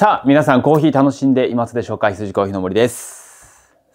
さあ、皆さんコーヒー楽しんでいますでしょうか羊コーヒーの森です。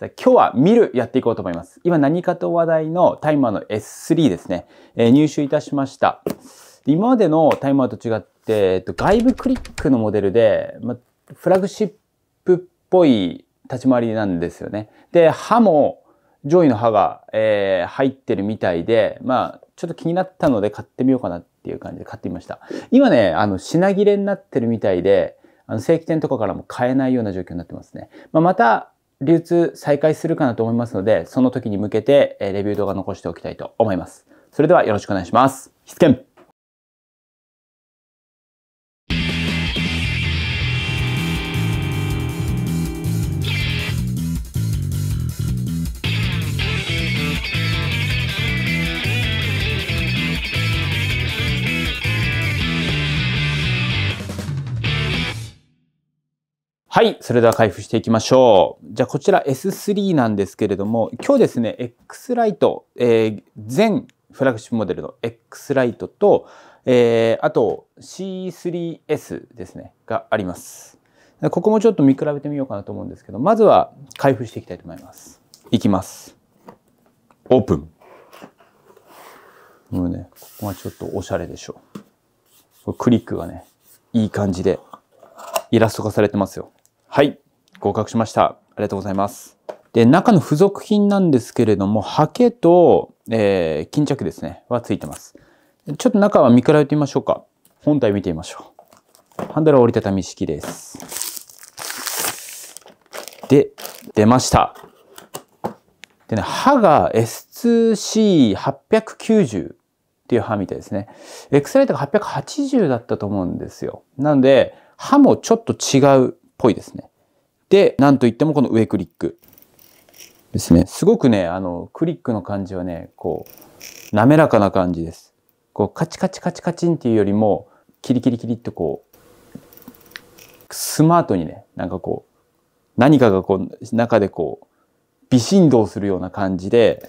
さ今日は見るやっていこうと思います。今何かと話題のタイマーの S3 ですね、えー、入手いたしました。今までのタイマーと違って、えっと、外部クリックのモデルで、ま、フラグシップっぽい立ち回りなんですよね。で、歯も上位の歯が、えー、入ってるみたいで、まあ、ちょっと気になったので買ってみようかなっていう感じで買ってみました。今ね、あの、品切れになってるみたいで、あの正規店とかからも買えないような状況になってますね。まあ、また、流通再開するかなと思いますので、その時に向けて、えレビュー動画残しておきたいと思います。それではよろしくお願いします。必見はい。それでは開封していきましょう。じゃあ、こちら S3 なんですけれども、今日ですね、X ライト、えー、全フラッグシップモデルの X ライトと、えー、あと C3S ですね、があります。ここもちょっと見比べてみようかなと思うんですけど、まずは開封していきたいと思います。いきます。オープン。もうね、ここがちょっとおしゃれでしょ。う。クリックがね、いい感じでイラスト化されてますよ。はい、合格しました。ありがとうございます。で、中の付属品なんですけれども、ハケと、えー、巾着ですね、はついてます。ちょっと中は見比べてみましょうか。本体見てみましょう。ハンドル折りたたみ式です。で、出ました。でね、刃が S2C890 っていう刃みたいですね。X ライトが880だったと思うんですよ。なので、刃もちょっと違うぽいですね。で、なんといってもこの上クリックですね。すごくね、あの、クリックの感じはね、こう、滑らかな感じです。こう、カチカチカチカチンっていうよりも、キリキリキリってこう、スマートにね、なんかこう、何かがこう、中でこう、微振動するような感じで、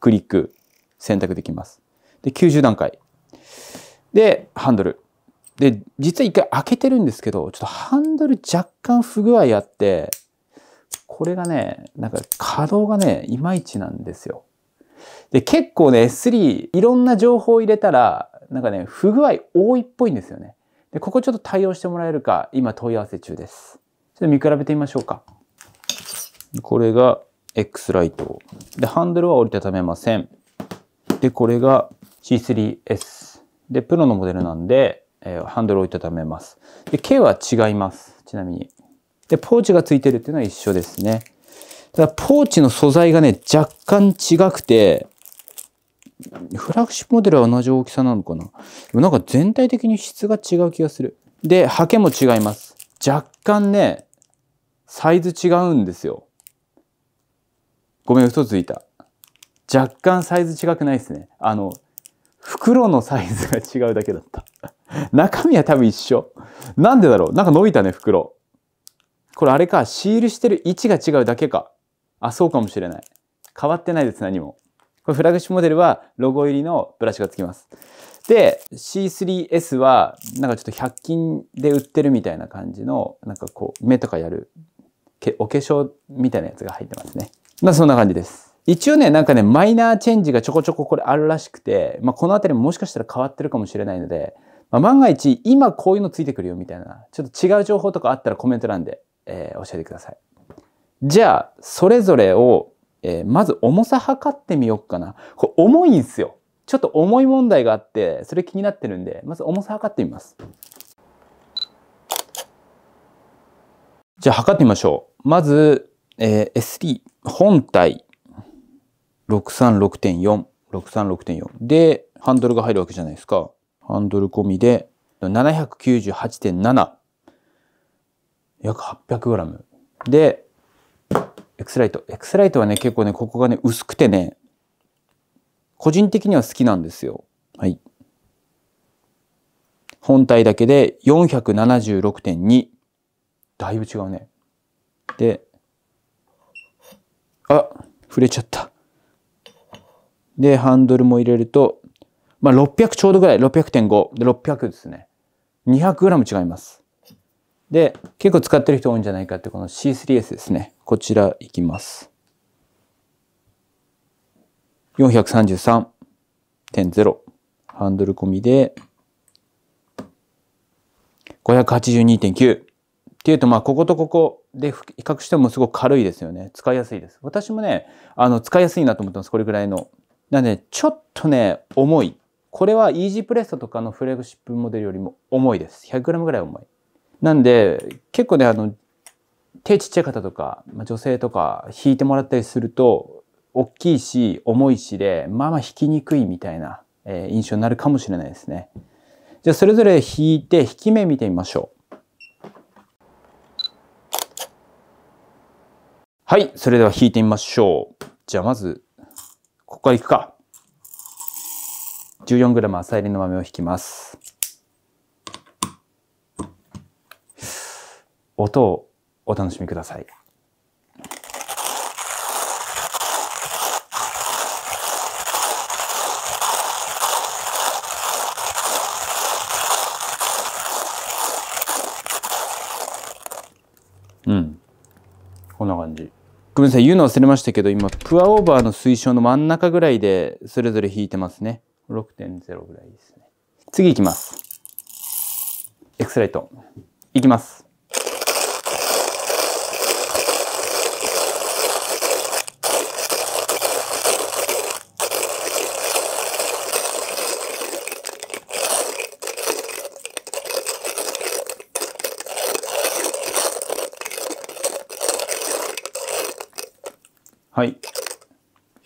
クリック選択できます。で、90段階。で、ハンドル。で、実は一回開けてるんですけど、ちょっとハンドル若干不具合あって、これがね、なんか稼働がね、いまいちなんですよ。で、結構ね、S3、いろんな情報を入れたら、なんかね、不具合多いっぽいんですよね。で、ここちょっと対応してもらえるか、今問い合わせ中です。ちょっと見比べてみましょうか。これが X ライト。で、ハンドルは折りたためません。で、これが C3S。で、プロのモデルなんで、えー、ハンドルを温たためます。で、K は違います。ちなみに。で、ポーチが付いてるっていうのは一緒ですね。ただ、ポーチの素材がね、若干違くて、フラッグシップモデルは同じ大きさなのかなでもなんか全体的に質が違う気がする。で、ハケも違います。若干ね、サイズ違うんですよ。ごめん、嘘ついた。若干サイズ違くないですね。あの、袋のサイズが違うだけだった。中身は多分一緒。なんでだろうなんか伸びたね、袋。これあれか、シールしてる位置が違うだけか。あ、そうかもしれない。変わってないです、何も。これフラグシモデルはロゴ入りのブラシがつきます。で、C3S はなんかちょっと100均で売ってるみたいな感じの、なんかこう目とかやる、お化粧みたいなやつが入ってますね。まあそんな感じです。一応ね、なんかね、マイナーチェンジがちょこちょここれあるらしくて、まあ、この辺りももしかしたら変わってるかもしれないので、まあ、万が一、今こういうのついてくるよみたいな、ちょっと違う情報とかあったらコメント欄で、えー、教えてください。じゃあ、それぞれを、えー、まず重さ測ってみようかな。これ重いんすよ。ちょっと重い問題があって、それ気になってるんで、まず重さ測ってみます。じゃあ測ってみましょう。まず、えー、SD 本体636.4。636.4で、ハンドルが入るわけじゃないですか。ハンドル込みで、798.7。約 800g。で、エクスライト。エクスライトはね、結構ね、ここがね、薄くてね、個人的には好きなんですよ。はい。本体だけで476.2。だいぶ違うね。で、あ、触れちゃった。で、ハンドルも入れると、まあ、600ちょうどぐらい、600.5。で、600ですね。200g 違います。で、結構使ってる人多いんじゃないかって、この C3S ですね。こちらいきます。433.0。ハンドル込みで、582.9。っていうと、まあ、こことここで比較してもすごく軽いですよね。使いやすいです。私もね、あの、使いやすいなと思ってます。これぐらいのなんで、ちょっとね、重い。これはイージープレストとかのフレグシップモデルよりも重いです。100g ぐらい重い。なんで、結構ね、あの、手ちっちゃい方とか、まあ、女性とか引いてもらったりすると、大きいし、重いしで、まあまあ引きにくいみたいな、えー、印象になるかもしれないですね。じゃあ、それぞれ引いて、引き目見てみましょう。はい、それでは引いてみましょう。じゃあ、まず、こからいくか。14g 浅入りの豆を引きます。音をお楽しみください。うん。こんな感じ。ごめんなさい、言うの忘れましたけど、今、プアオーバーの推奨の真ん中ぐらいで、それぞれ引いてますね。6.0ぐらいですね。次いきます。エクスライト。いきます。はい。弾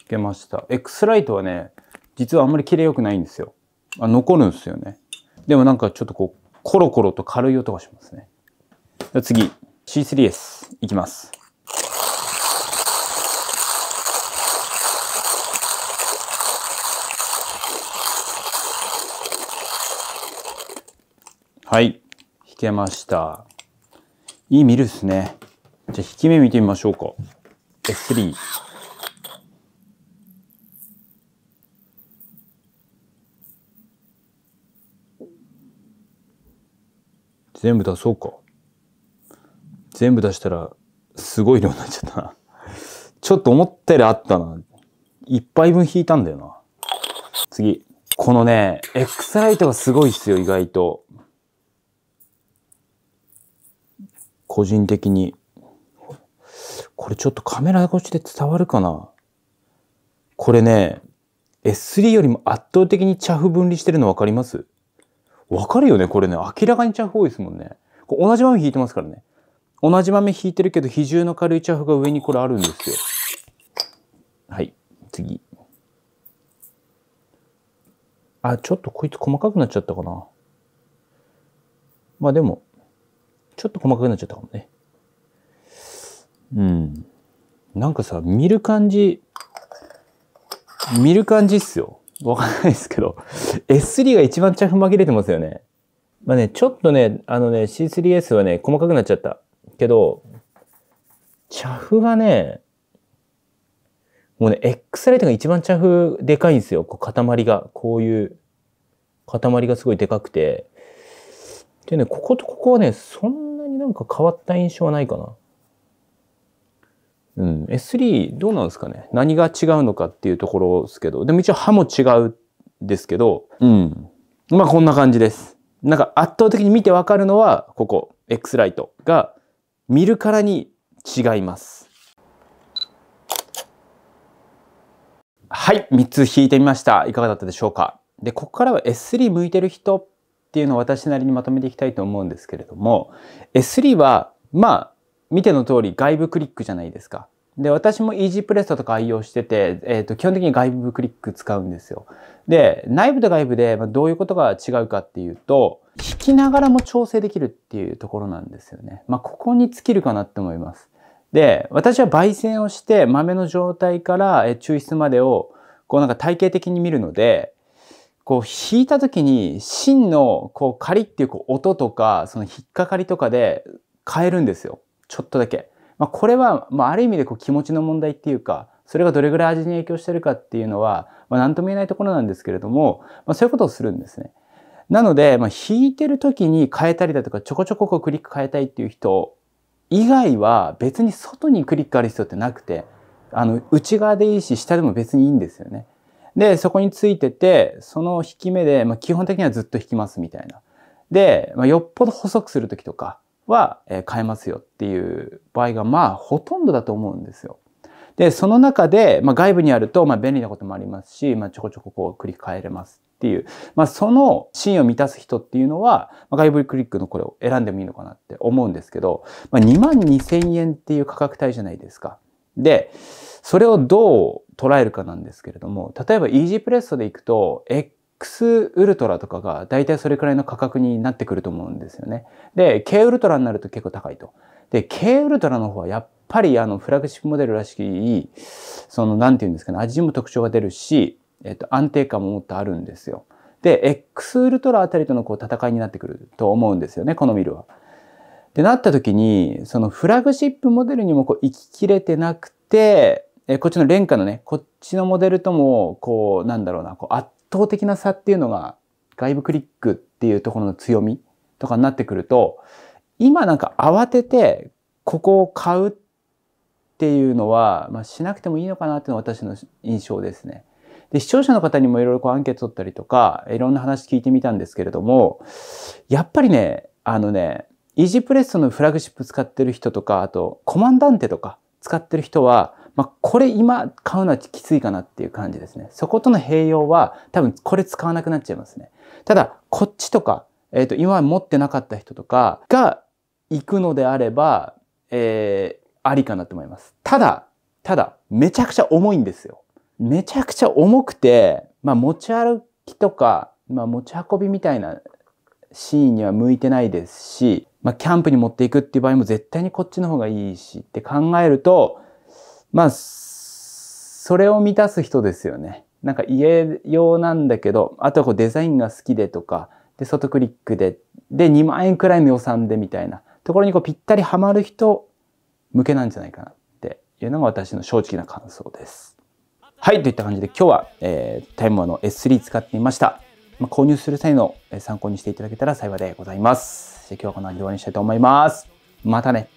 けました。X ライトはね、実はあんまり切れ良くないんですよ。あ残るんですよね。でもなんかちょっとこう、コロコロと軽い音がしますね。じゃ次、C3S いきます。はい、弾けました。いいミルですね。じゃあ弾き目見てみましょうか。S3。全部出そうか。全部出したら、すごい量になっちゃったな。ちょっと思ったよりあったな。一杯分引いたんだよな。次。このね、X ライトがすごいっすよ、意外と。個人的に。これちょっとカメラ越しで伝わるかなこれね、S3 よりも圧倒的にチャフ分離してるの分かりますわかるよね、これね。明らかにチャフ多いですもんね。これ同じ豆引いてますからね。同じ豆引いてるけど、比重の軽いチャーフが上にこれあるんですよ。はい、次。あ、ちょっとこいつ細かくなっちゃったかな。まあでも、ちょっと細かくなっちゃったかもね。うん。なんかさ、見る感じ、見る感じっすよ。わかんないですけど、S3 が一番チャフ紛れてますよね。まあね、ちょっとね、あのね、C3S はね、細かくなっちゃった。けど、チャフがね、もうね、X ライトが一番チャフでかいんですよ。こう塊が。こういう、塊がすごいでかくて。でね、こことここはね、そんなになんか変わった印象はないかな。うん、S3 どうなんですかね何が違うのかっていうところですけど、でも一応歯も違うですけど、うん。まあこんな感じです。なんか圧倒的に見てわかるのは、ここ、X ライトが見るからに違います。はい、3つ引いてみました。いかがだったでしょうかで、ここからは S3 向いてる人っていうのを私なりにまとめていきたいと思うんですけれども、S3 は、まあ、見ての通り外部クリックじゃないですか。で、私も e ージープレストとか愛用してて、えっ、ー、と、基本的に外部クリック使うんですよ。で、内部と外部でどういうことが違うかっていうと、弾きながらも調整できるっていうところなんですよね。まあ、ここに尽きるかなって思います。で、私は焙煎をして豆の状態から抽出までを、こうなんか体系的に見るので、こう引いた時に芯のこうカリっていうこう音とか、その引っかかりとかで変えるんですよ。ちょっとだけ。まあ、これは、まあ、ある意味でこう気持ちの問題っていうか、それがどれぐらい味に影響してるかっていうのは、まあ、何とも言えないところなんですけれども、まあ、そういうことをするんですね。なので、まあ、弾いてる時に変えたりだとか、ちょこちょここうクリック変えたいっていう人以外は別に外にクリックある人ってなくて、あの、内側でいいし、下でも別にいいんですよね。で、そこについてて、その弾き目で、まあ、基本的にはずっと引きますみたいな。で、まあ、よっぽど細くする時とか、は買えますよっていう場合がまあほとんどだと思うんですよ。で、その中で、まあ、外部にあるとまあ便利なこともありますし、まあ、ちょこちょここうクリック変えれますっていう、まあ、そのシーンを満たす人っていうのは、まあ、外部クリックのこれを選んでもいいのかなって思うんですけど、まあ、2万2000円っていう価格帯じゃないですか。で、それをどう捉えるかなんですけれども、例えばイージープレストでいくと、ウルトラとかが大体それくらいの価格になってくると思うんですよね。で、K ウルトラになると結構高いと。で、K ウルトラの方はやっぱりあのフラグシップモデルらしき、その何て言うんですかね、味も特徴が出るし、えっと、安定感ももっとあるんですよ。で、X ウルトラあたりとのこう戦いになってくると思うんですよね、このミルは。ってなった時に、そのフラグシップモデルにもこう行ききれてなくて、えこっちの廉価のね、こっちのモデルとも、こう、なんだろうな、こう、圧倒的な差っていうのが外部クリックっていうところの強みとかになってくると今なんか慌ててここを買うっていうのは、まあ、しなくてもいいのかなっていうのが私の印象ですね。で視聴者の方にもいろいろアンケート取ったりとかいろんな話聞いてみたんですけれどもやっぱりねあのねイージープレスのフラグシップ使ってる人とかあとコマンダンテとか使ってる人はまあ、これ今買うのはきついかなっていう感じですね。そことの併用は多分これ使わなくなっちゃいますね。ただ、こっちとか、えっ、ー、と、今持ってなかった人とかが行くのであれば、えー、ありかなと思います。ただ、ただ、めちゃくちゃ重いんですよ。めちゃくちゃ重くて、まあ、持ち歩きとか、まあ、持ち運びみたいなシーンには向いてないですし、まあ、キャンプに持っていくっていう場合も絶対にこっちの方がいいしって考えると、まあ、それを満たす人ですよね。なんか家用なんだけど、あとはこうデザインが好きでとか、で、外クリックで、で、2万円くらいの予算でみたいなところにこうぴったりはまる人向けなんじゃないかなっていうのが私の正直な感想です。はい、といった感じで今日は、えー、タイムワの S3 使ってみました。まあ、購入する際の参考にしていただけたら幸いでございます。じゃ今日はこの辺で終わりにしたいと思います。またね。